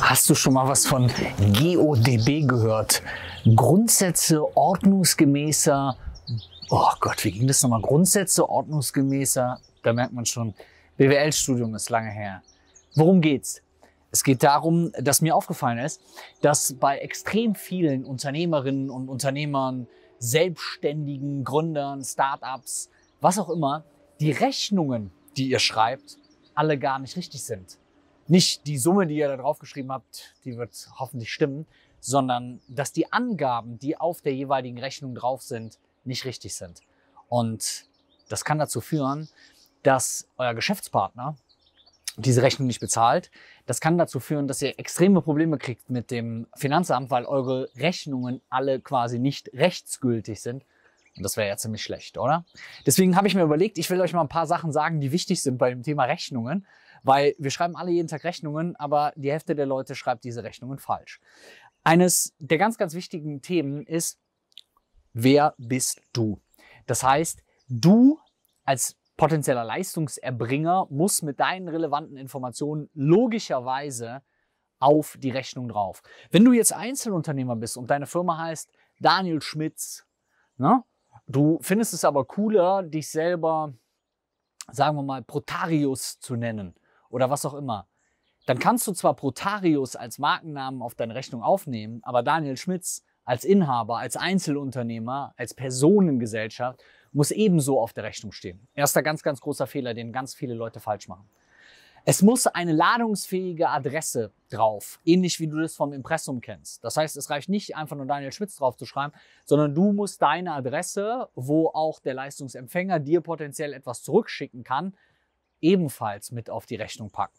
Hast du schon mal was von GODB gehört? Grundsätze ordnungsgemäßer, oh Gott, wie ging das nochmal? Grundsätze ordnungsgemäßer, da merkt man schon, BWL-Studium ist lange her. Worum geht's? Es geht darum, dass mir aufgefallen ist, dass bei extrem vielen Unternehmerinnen und Unternehmern, Selbstständigen, Gründern, Startups, was auch immer, die Rechnungen, die ihr schreibt, alle gar nicht richtig sind nicht die Summe, die ihr da draufgeschrieben habt, die wird hoffentlich stimmen, sondern dass die Angaben, die auf der jeweiligen Rechnung drauf sind, nicht richtig sind. Und das kann dazu führen, dass euer Geschäftspartner diese Rechnung nicht bezahlt. Das kann dazu führen, dass ihr extreme Probleme kriegt mit dem Finanzamt, weil eure Rechnungen alle quasi nicht rechtsgültig sind. Und das wäre ja ziemlich schlecht, oder? Deswegen habe ich mir überlegt, ich will euch mal ein paar Sachen sagen, die wichtig sind bei dem Thema Rechnungen weil wir schreiben alle jeden Tag Rechnungen, aber die Hälfte der Leute schreibt diese Rechnungen falsch. Eines der ganz, ganz wichtigen Themen ist, wer bist du? Das heißt, du als potenzieller Leistungserbringer musst mit deinen relevanten Informationen logischerweise auf die Rechnung drauf. Wenn du jetzt Einzelunternehmer bist und deine Firma heißt Daniel Schmitz, ne? du findest es aber cooler, dich selber, sagen wir mal, Protarius zu nennen oder was auch immer, dann kannst du zwar Protarius als Markennamen auf deine Rechnung aufnehmen, aber Daniel Schmitz als Inhaber, als Einzelunternehmer, als Personengesellschaft muss ebenso auf der Rechnung stehen. Erster ganz, ganz großer Fehler, den ganz viele Leute falsch machen. Es muss eine ladungsfähige Adresse drauf, ähnlich wie du das vom Impressum kennst. Das heißt, es reicht nicht einfach nur Daniel Schmitz drauf zu schreiben, sondern du musst deine Adresse, wo auch der Leistungsempfänger dir potenziell etwas zurückschicken kann, ebenfalls mit auf die Rechnung packen.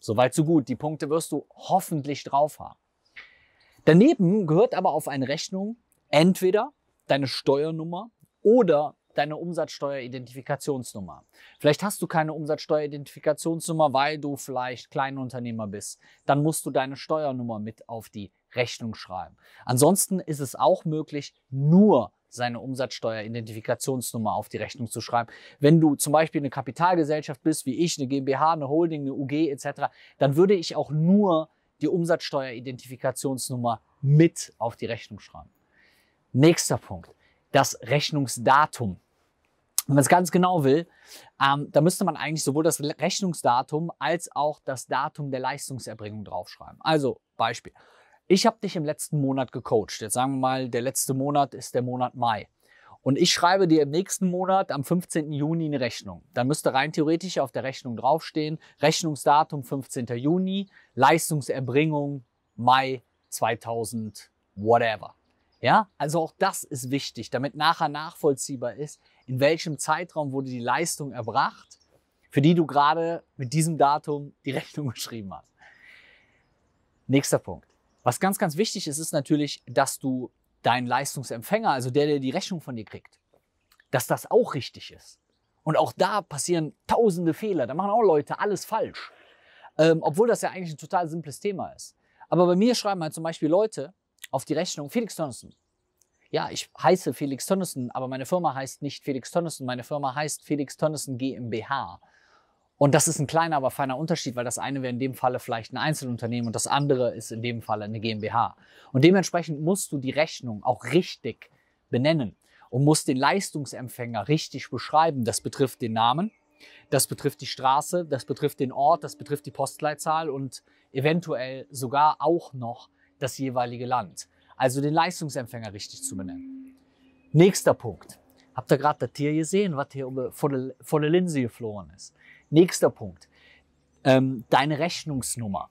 Soweit so gut. Die Punkte wirst du hoffentlich drauf haben. Daneben gehört aber auf eine Rechnung entweder deine Steuernummer oder deine Umsatzsteueridentifikationsnummer. Vielleicht hast du keine Umsatzsteueridentifikationsnummer, weil du vielleicht Kleinunternehmer bist. Dann musst du deine Steuernummer mit auf die Rechnung schreiben. Ansonsten ist es auch möglich, nur seine Umsatzsteueridentifikationsnummer auf die Rechnung zu schreiben. Wenn du zum Beispiel eine Kapitalgesellschaft bist, wie ich, eine GmbH, eine Holding, eine UG etc., dann würde ich auch nur die Umsatzsteueridentifikationsnummer mit auf die Rechnung schreiben. Nächster Punkt, das Rechnungsdatum. Wenn man es ganz genau will, ähm, da müsste man eigentlich sowohl das Rechnungsdatum als auch das Datum der Leistungserbringung draufschreiben. Also Beispiel, ich habe dich im letzten Monat gecoacht. Jetzt sagen wir mal, der letzte Monat ist der Monat Mai. Und ich schreibe dir im nächsten Monat am 15. Juni eine Rechnung. Dann müsste rein theoretisch auf der Rechnung draufstehen, Rechnungsdatum 15. Juni, Leistungserbringung Mai 2000, whatever. Ja, also auch das ist wichtig, damit nachher nachvollziehbar ist, in welchem Zeitraum wurde die Leistung erbracht, für die du gerade mit diesem Datum die Rechnung geschrieben hast. Nächster Punkt. Was ganz, ganz wichtig ist, ist natürlich, dass du deinen Leistungsempfänger, also der, der die Rechnung von dir kriegt, dass das auch richtig ist. Und auch da passieren tausende Fehler. Da machen auch Leute alles falsch. Ähm, obwohl das ja eigentlich ein total simples Thema ist. Aber bei mir schreiben halt zum Beispiel Leute auf die Rechnung Felix Tönnissen. Ja, ich heiße Felix Tönnissen, aber meine Firma heißt nicht Felix Tönnissen. Meine Firma heißt Felix Tönnissen GmbH. Und das ist ein kleiner, aber feiner Unterschied, weil das eine wäre in dem Falle vielleicht ein Einzelunternehmen und das andere ist in dem Falle eine GmbH. Und dementsprechend musst du die Rechnung auch richtig benennen und musst den Leistungsempfänger richtig beschreiben. Das betrifft den Namen, das betrifft die Straße, das betrifft den Ort, das betrifft die Postleitzahl und eventuell sogar auch noch das jeweilige Land. Also den Leistungsempfänger richtig zu benennen. Nächster Punkt. Habt ihr gerade das Tier gesehen, was hier vor der, vor der Linse geflogen ist? Nächster Punkt. Ähm, deine Rechnungsnummer.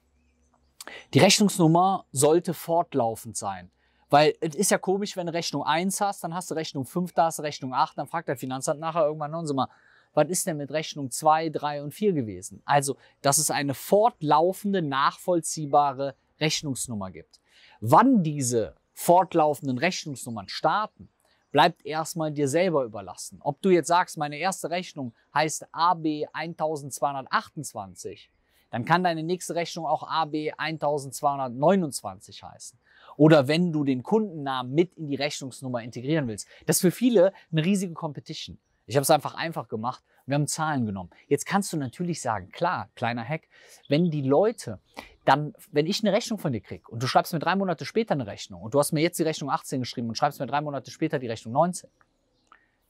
Die Rechnungsnummer sollte fortlaufend sein. Weil es ist ja komisch, wenn du Rechnung 1 hast, dann hast du Rechnung 5, da hast du Rechnung 8, dann fragt der Finanzamt nachher irgendwann noch mal, was ist denn mit Rechnung 2, 3 und 4 gewesen? Also, dass es eine fortlaufende, nachvollziehbare Rechnungsnummer gibt. Wann diese fortlaufenden Rechnungsnummern starten, bleibt erstmal dir selber überlassen. Ob du jetzt sagst, meine erste Rechnung heißt AB 1228, dann kann deine nächste Rechnung auch AB 1229 heißen. Oder wenn du den Kundennamen mit in die Rechnungsnummer integrieren willst. Das ist für viele eine riesige Competition. Ich habe es einfach einfach gemacht. Wir haben Zahlen genommen. Jetzt kannst du natürlich sagen, klar, kleiner Hack, wenn die Leute dann, wenn ich eine Rechnung von dir kriege und du schreibst mir drei Monate später eine Rechnung und du hast mir jetzt die Rechnung 18 geschrieben und schreibst mir drei Monate später die Rechnung 19,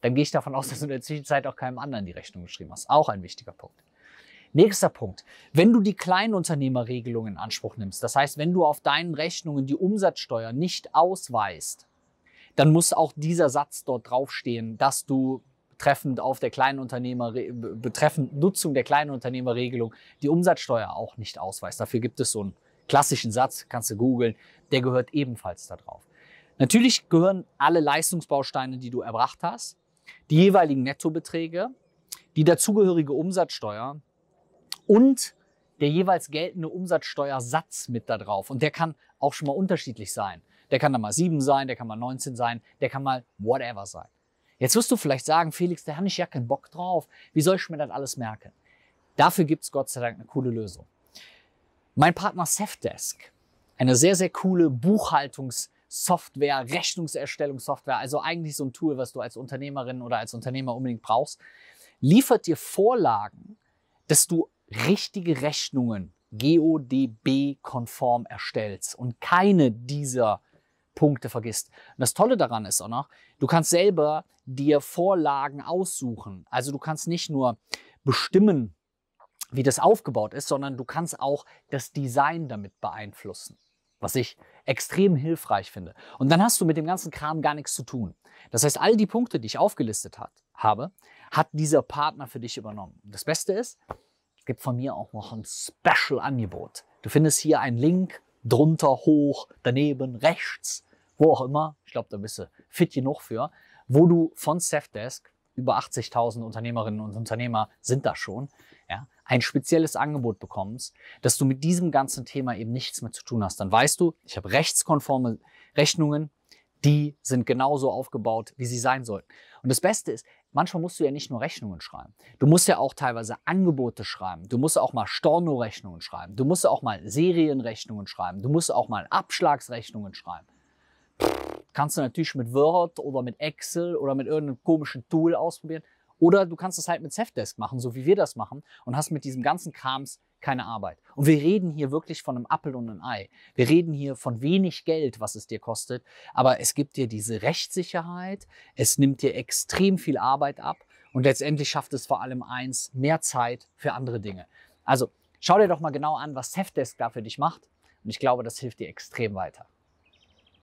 dann gehe ich davon aus, dass du in der Zwischenzeit auch keinem anderen die Rechnung geschrieben hast. Auch ein wichtiger Punkt. Nächster Punkt. Wenn du die Kleinunternehmerregelung in Anspruch nimmst, das heißt, wenn du auf deinen Rechnungen die Umsatzsteuer nicht ausweist, dann muss auch dieser Satz dort draufstehen, dass du treffend auf der kleinen Unternehmer, betreffend Nutzung der kleinen Unternehmerregelung die Umsatzsteuer auch nicht ausweist. Dafür gibt es so einen klassischen Satz, kannst du googeln, der gehört ebenfalls da drauf. Natürlich gehören alle Leistungsbausteine, die du erbracht hast, die jeweiligen Nettobeträge, die dazugehörige Umsatzsteuer und der jeweils geltende Umsatzsteuersatz mit da drauf. Und der kann auch schon mal unterschiedlich sein. Der kann dann mal 7 sein, der kann mal 19 sein, der kann mal whatever sein. Jetzt wirst du vielleicht sagen, Felix, da habe ich ja keinen Bock drauf. Wie soll ich mir das alles merken? Dafür gibt es Gott sei Dank eine coole Lösung. Mein Partner Safdesk, eine sehr, sehr coole Buchhaltungssoftware, Rechnungserstellungssoftware, also eigentlich so ein Tool, was du als Unternehmerin oder als Unternehmer unbedingt brauchst, liefert dir Vorlagen, dass du richtige Rechnungen GODB-konform erstellst und keine dieser Punkte vergisst. Und das Tolle daran ist auch noch, du kannst selber dir Vorlagen aussuchen. Also du kannst nicht nur bestimmen, wie das aufgebaut ist, sondern du kannst auch das Design damit beeinflussen, was ich extrem hilfreich finde. Und dann hast du mit dem ganzen Kram gar nichts zu tun. Das heißt, all die Punkte, die ich aufgelistet hat, habe, hat dieser Partner für dich übernommen. das Beste ist, es gibt von mir auch noch ein Special-Angebot. Du findest hier einen Link drunter, hoch, daneben, rechts wo auch immer, ich glaube, da bist du fit genug für, wo du von Safdesk, über 80.000 Unternehmerinnen und Unternehmer sind da schon, ja, ein spezielles Angebot bekommst, dass du mit diesem ganzen Thema eben nichts mehr zu tun hast. Dann weißt du, ich habe rechtskonforme Rechnungen, die sind genauso aufgebaut, wie sie sein sollten. Und das Beste ist, manchmal musst du ja nicht nur Rechnungen schreiben. Du musst ja auch teilweise Angebote schreiben. Du musst auch mal Storno-Rechnungen schreiben. Du musst auch mal Serienrechnungen schreiben. Du musst auch mal Abschlagsrechnungen schreiben. Kannst du natürlich mit Word oder mit Excel oder mit irgendeinem komischen Tool ausprobieren. Oder du kannst es halt mit Safdesk machen, so wie wir das machen, und hast mit diesem ganzen Krams keine Arbeit. Und wir reden hier wirklich von einem Appel und einem Ei. Wir reden hier von wenig Geld, was es dir kostet, aber es gibt dir diese Rechtssicherheit, es nimmt dir extrem viel Arbeit ab und letztendlich schafft es vor allem eins, mehr Zeit für andere Dinge. Also schau dir doch mal genau an, was Safdesk da für dich macht und ich glaube, das hilft dir extrem weiter.